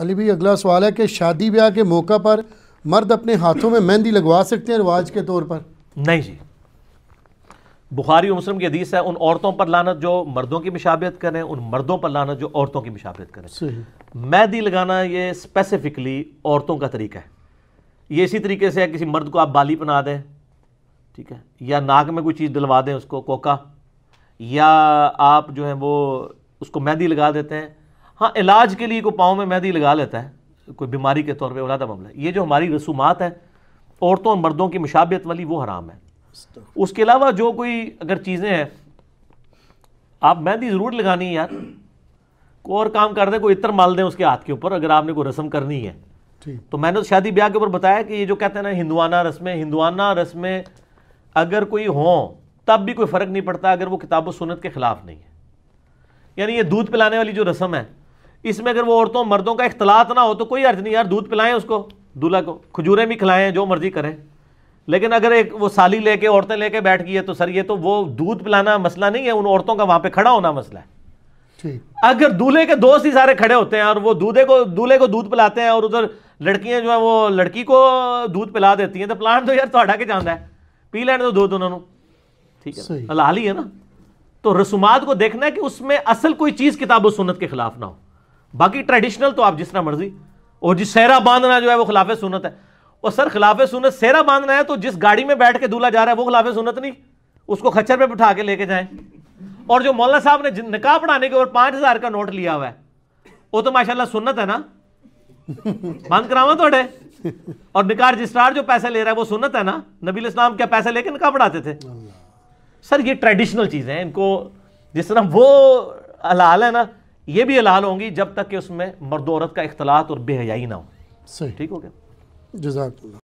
अली भाई अगला सवाल है कि शादी ब्याह के मौका पर मर्द अपने हाथों में मेहंदी लगवा सकते हैं रिवाज के तौर पर नहीं जी बुखारी मुस्लिम की हदीस है उन औरतों पर लानत जो मर्दों की मशाबियत करें उन मर्दों पर लानत जो औरतों की मशाबियत करें मेहंदी लगाना ये स्पेसिफिकली औरतों का तरीका है ये इसी तरीके से है किसी मर्द को आप बाली बना दें ठीक है या नाक में कोई चीज़ दिलवा दें उसको कोका या आप जो है वो उसको मेहंदी लगा देते हैं हाँ इलाज के लिए को पाँव में मेहंदी लगा लेता है कोई बीमारी के तौर पर उलादा मामला ये जो हमारी रसूमात है औरतों और मर्दों की मशाबियत वाली वो हराम है उसके अलावा जो कोई अगर चीज़ें हैं आप मेहंदी ज़रूर लगानी है यार कोई और काम कर दें कोई इतर माल दें उसके हाथ के ऊपर अगर आपने कोई रस्म करनी है तो मैंने तो शादी ब्याह के ऊपर बताया कि ये जो कहते हैं ना हिंदवाना रस्में हिंदवाना रस्में अगर कोई हों तब भी कोई फ़र्क नहीं पड़ता अगर वो किताब सुनत के ख़िलाफ़ नहीं है यानी ये दूध पिलाने वाली जो रस्म है इसमें अगर वो औरतों मर्दों का इख्तलात ना हो तो कोई अर्ज नहीं यार दूध पिलाएं उसको दूल्हा को खजूरें भी खिलाएं जो मर्जी करें लेकिन अगर एक वो साली लेके औरतें लेके बैठ गई है तो सर ये तो वो दूध पिलाना मसला नहीं है उन औरतों का वहां पे खड़ा होना मसला है अगर दूल्हे के दोस्त ही सारे खड़े होते हैं और वो दूधे को दूल्हे को दूध पिलाते हैं और उधर लड़कियां जो है वो लड़की को दूध पिला देती हैं तो प्लान तो यार थोड़ा के जाना है पी लेने तो दूध उन्होंने ठीक है हलाल ही है ना तो रसूमात को देखना है कि उसमें असल कोई चीज़ किताब सुन्नत के खिलाफ ना हो बाकी ट्रेडिशनल तो आप जिस तरह मर्जी और जिस सेहरा बांधना जो है वो खिलाफ सुनत है और सर खिलाफ सुनत सहरा बांधना है तो जिस गाड़ी में बैठ के दूल्हा जा रहा है वो खिलाफ सुनत नहीं उसको खच्चर पर बिठा के लेके जाए और जो मौलाना साहब ने निकाह पढ़ाने के ऊपर पांच हजार का नोट लिया हुआ है वो तो माशाला सुनत है ना बंद करावा थोड़े और निकाह रजिस्ट्रार जो पैसे ले रहा है वो सुनत है ना नबील इस्लाम क्या पैसे लेके निकाह पढ़ाते थे सर ये ट्रेडिशनल चीज़ें हैं इनको जिस तरह वो हलाल है ना ये भी हलाल होंगी जब तक कि उसमें मर्द औरत का इख्तलात और बेहयाई ना हो सही ठीक हो गया जजाक